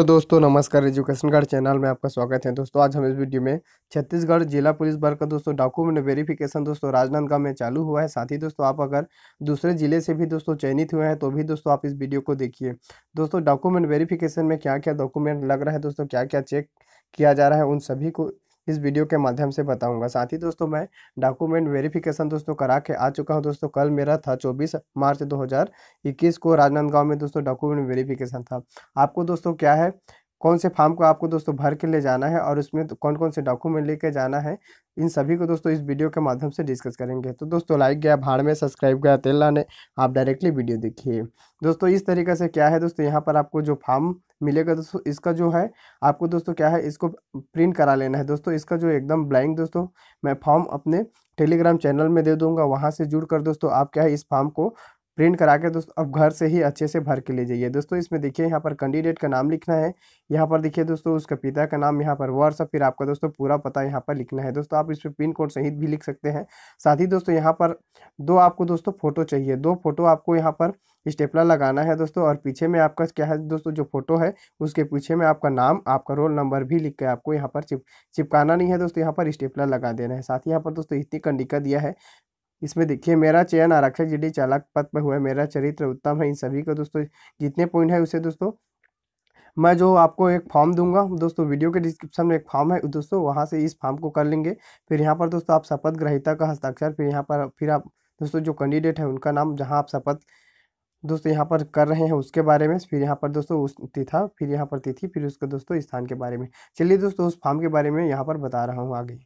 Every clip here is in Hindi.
तो दोस्तों नमस्कार एजुकेशनगढ़ चैनल में आपका स्वागत है दोस्तों आज हम इस वीडियो में छत्तीसगढ़ जिला पुलिस बल का दोस्तों डॉक्यूमेंट वेरिफिकेशन दोस्तों राजनांदगांव में चालू हुआ है साथ ही दोस्तों आप अगर दूसरे जिले से भी दोस्तों चयनित हुए हैं तो भी दोस्तों आप इस वीडियो को देखिए दोस्तों डॉक्यूमेंट वेरिफिकेशन में क्या क्या डॉक्यूमेंट लग रहा है दोस्तों क्या क्या चेक किया जा रहा है उन सभी को इस वीडियो के माध्यम से बताऊंगा साथ ही दोस्तों मैं डॉक्यूमेंट वेरिफिकेशन दोस्तों करा के आ चुका हूं दोस्तों कल मेरा था 24 मार्च 2021 को राजनांदगांव में दोस्तों डॉक्यूमेंट वेरिफिकेशन था आपको दोस्तों क्या है कौन से फॉर्म को आपको दोस्तों भर के ले जाना है और उसमें कौन कौन से डॉक्यूमेंट लेके जाना है इन सभी को दोस्तों इस वीडियो के माध्यम से डिस्कस करेंगे तो दोस्तों लाइक गया भाड़ में सब्सक्राइब गया तेल लाने आप डायरेक्टली वीडियो देखिए दोस्तों इस तरीके से क्या है दोस्तों यहाँ पर आपको जो फॉर्म मिलेगा दोस्तों इसका जो है आपको दोस्तों क्या है इसको प्रिंट करा लेना है दोस्तों इसका जो एकदम ब्लैंक दोस्तों मैं फॉर्म अपने टेलीग्राम चैनल में दे दूंगा वहां से जुड़कर दोस्तों आप क्या है इस फॉर्म को प्रिंट करा के दोस्तों अब घर से ही अच्छे से भर के ले जाइए दोस्तों इसमें देखिए यहाँ पर कैंडिडेट का नाम लिखना है यहाँ पर देखिए दोस्तों उसका पिता का नाम यहाँ पर वर्ष फिर आपका दोस्तों पूरा पता यहाँ पर लिखना है दोस्तों आप इस पर पिन कोड सहित भी लिख सकते हैं साथ ही दोस्तों यहाँ पर दो आपको दोस्तों फोटो चाहिए दो फोटो आपको यहाँ पर स्टेपला लगाना है दोस्तों और पीछे में आपका क्या है दोस्तों जो फोटो है उसके पीछे में आपका नाम आपका रोल नंबर भी लिख के आपको यहाँ पर चिप चिपकाना नहीं है दोस्तों यहाँ पर स्टेपला लगा देना है साथ ही यहाँ पर दोस्तों इतनी कंडिका दिया है इसमें देखिए मेरा चयन आरक्षक जी चालक पद पर हुआ है मेरा चरित्र उत्तम है इन सभी को दोस्तों जितने पॉइंट है उसे दोस्तों मैं जो आपको एक फॉर्म दूंगा दोस्तों वीडियो के डिस्क्रिप्शन में एक फॉर्म है दोस्तों वहाँ से इस फॉर्म को कर लेंगे फिर यहाँ पर दोस्तों आप शपथ ग्रहिता का हस्ताक्षर फिर यहाँ पर फिर आप दोस्तों जो कैंडिडेट है उनका नाम जहाँ आप शपथ दोस्तों यहाँ पर कर रहे हैं उसके बारे में फिर यहाँ पर दोस्तों उस तिथा फिर यहाँ पर तिथि फिर उसके दोस्तों स्थान के बारे में चलिए दोस्तों उस फॉर्म के बारे में यहाँ पर बता रहा हूँ आगे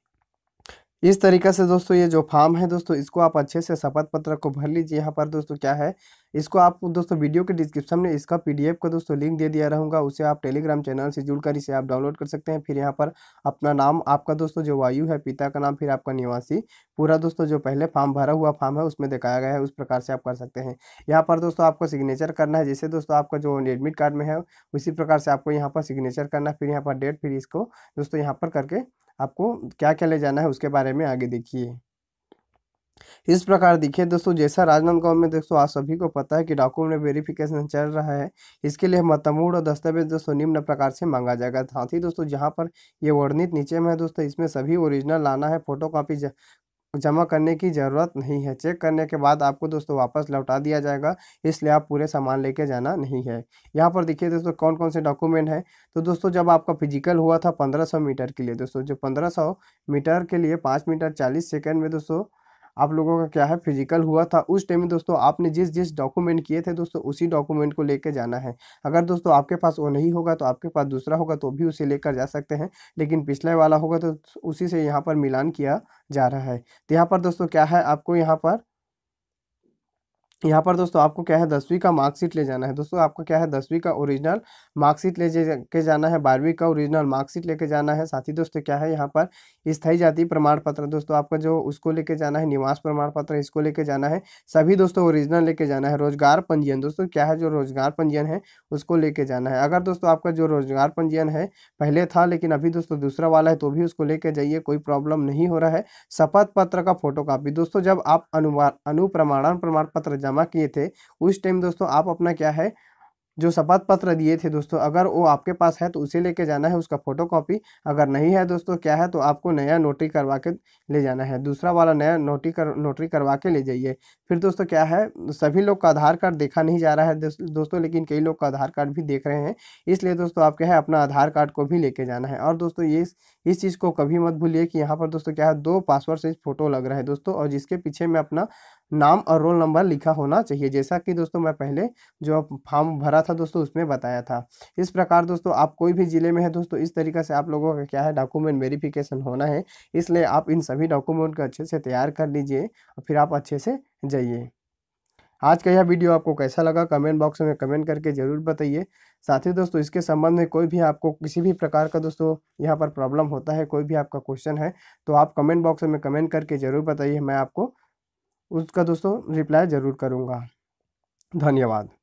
इस तरीके से दोस्तों ये जो फॉर्म है दोस्तों इसको आप अच्छे से शपथ पत्र को भर लीजिए यहाँ पर दोस्तों क्या है इसको आप दोस्तों वीडियो के डिस्क्रिप्शन में इसका पीडीएफ का दोस्तों लिंक दे दिया रहूँगा उसे आप टेलीग्राम चैनल से जुड़कर इसे आप डाउनलोड कर सकते हैं फिर यहाँ पर अपना नाम आपका दोस्तों जो वायु है पिता का नाम फिर आपका निवासी पूरा दोस्तों जो पहले फॉर्म भरा हुआ फॉर्म है उसमें दिखाया गया है उस प्रकार से आप कर सकते हैं यहाँ पर दोस्तों आपको सिग्नेचर करना है जैसे दोस्तों आपका जो एडमिट कार्ड में है उसी प्रकार से आपको यहाँ पर सिग्नेचर करना है फिर यहाँ पर डेट फिर इसको दोस्तों यहाँ पर करके आपको क्या क्या ले जाना है उसके बारे में आगे देखिए इस प्रकार देखिए दोस्तों जैसा राजनांदगांव में दोस्तों आप सभी को पता है कि डॉक्यूमेंट वेरिफिकेशन चल रहा है इसके लिए मतमूड और दस्तावेज दोस्तों निम्न प्रकार से मांगा जाएगा साथ ही दोस्तों जहां पर ये वर्णित नीचे में है दोस्तों इसमें सभी ओरिजिनल लाना है फोटो कॉपी जमा करने की ज़रूरत नहीं है चेक करने के बाद आपको दोस्तों वापस लौटा दिया जाएगा इसलिए आप पूरे सामान लेके जाना नहीं है यहाँ पर देखिए दोस्तों कौन कौन से डॉक्यूमेंट हैं तो दोस्तों जब आपका फिजिकल हुआ था पंद्रह मीटर के लिए दोस्तों जो पंद्रह मीटर के लिए पाँच मीटर चालीस सेकेंड में दोस्तों आप लोगों का क्या है फिजिकल हुआ था उस टाइम में दोस्तों आपने जिस जिस डॉक्यूमेंट किए थे दोस्तों उसी डॉक्यूमेंट को लेकर जाना है अगर दोस्तों आपके पास वो नहीं होगा तो आपके पास दूसरा होगा तो भी उसे लेकर जा सकते हैं लेकिन पिछले वाला होगा तो उसी से यहाँ पर मिलान किया जा रहा है तो यहाँ पर दोस्तों क्या है आपको यहाँ पर यहाँ पर दोस्तों आपको क्या है दसवीं का मार्कशीट ले जाना है दोस्तों आपको क्या है दसवीं का ओरिजिनल मार्कशीट ले के जाना है बारहवीं का ओरिजिनल मार्कशीट लेके जाना है साथ ही दोस्तों क्या है यहाँ पर स्थाई जाति प्रमाण पत्र दोस्तों आपका जो उसको लेके जाना है निवास प्रमाण पत्र इसको लेके जाना है सभी दोस्तों ओरिजिनल लेके जाना है रोजगार पंजीयन दोस्तों क्या है जो रोजगार पंजीयन है उसको लेके जाना है अगर दोस्तों आपका जो रोजगार पंजीयन है पहले था लेकिन अभी दोस्तों दूसरा वाला है तो भी उसको लेके जाइए कोई प्रॉब्लम नहीं हो रहा है शपथ पत्र का फोटो दोस्तों जब आप अनु अनुप्रमाणन प्रमाण पत्र जमा किए थे उस टाइम दोस्तों आप अपना क्या है जो शपथ पत्र दिए थे दोस्तों अगर वो आपके पास है तो उसे लेके जाना है उसका फोटो कॉपी अगर नहीं है दोस्तों क्या है तो आपको नया नोटरी करवा के ले जाना है दूसरा वाला नया नोटरी कर नोटरी करवा के ले जाइए फिर दोस्तों क्या है सभी लोग का आधार कार्ड देखा नहीं जा रहा है दोस्तों लेकिन कई लोग का आधार कार्ड भी देख रहे हैं इसलिए दोस्तों आप क्या है अपना आधार कार्ड को भी लेके जाना है और दोस्तों ये इस चीज़ को कभी मत भूलिए कि यहाँ पर दोस्तों क्या है दो पासवर्ड साइज फोटो लग रहा है दोस्तों और जिसके पीछे में अपना नाम और रोल नंबर लिखा होना चाहिए जैसा कि दोस्तों मैं पहले जो फॉर्म भरा था दोस्तों उसमें बताया था इस प्रकार दोस्तों आप कोई भी ज़िले में है दोस्तों इस तरीके से आप लोगों का क्या है डॉक्यूमेंट वेरिफिकेशन होना है इसलिए आप इन सभी डॉक्यूमेंट को अच्छे से तैयार कर लीजिए और फिर आप अच्छे से जाइए आज का यह वीडियो आपको कैसा लगा कमेंट बॉक्स में कमेंट करके ज़रूर बताइए साथ ही दोस्तों इसके संबंध में कोई भी आपको किसी भी प्रकार का दोस्तों यहाँ पर प्रॉब्लम होता है कोई भी आपका क्वेश्चन है तो आप कमेंट बॉक्स में कमेंट करके ज़रूर बताइए मैं आपको उसका दोस्तों रिप्लाई ज़रूर करूँगा धन्यवाद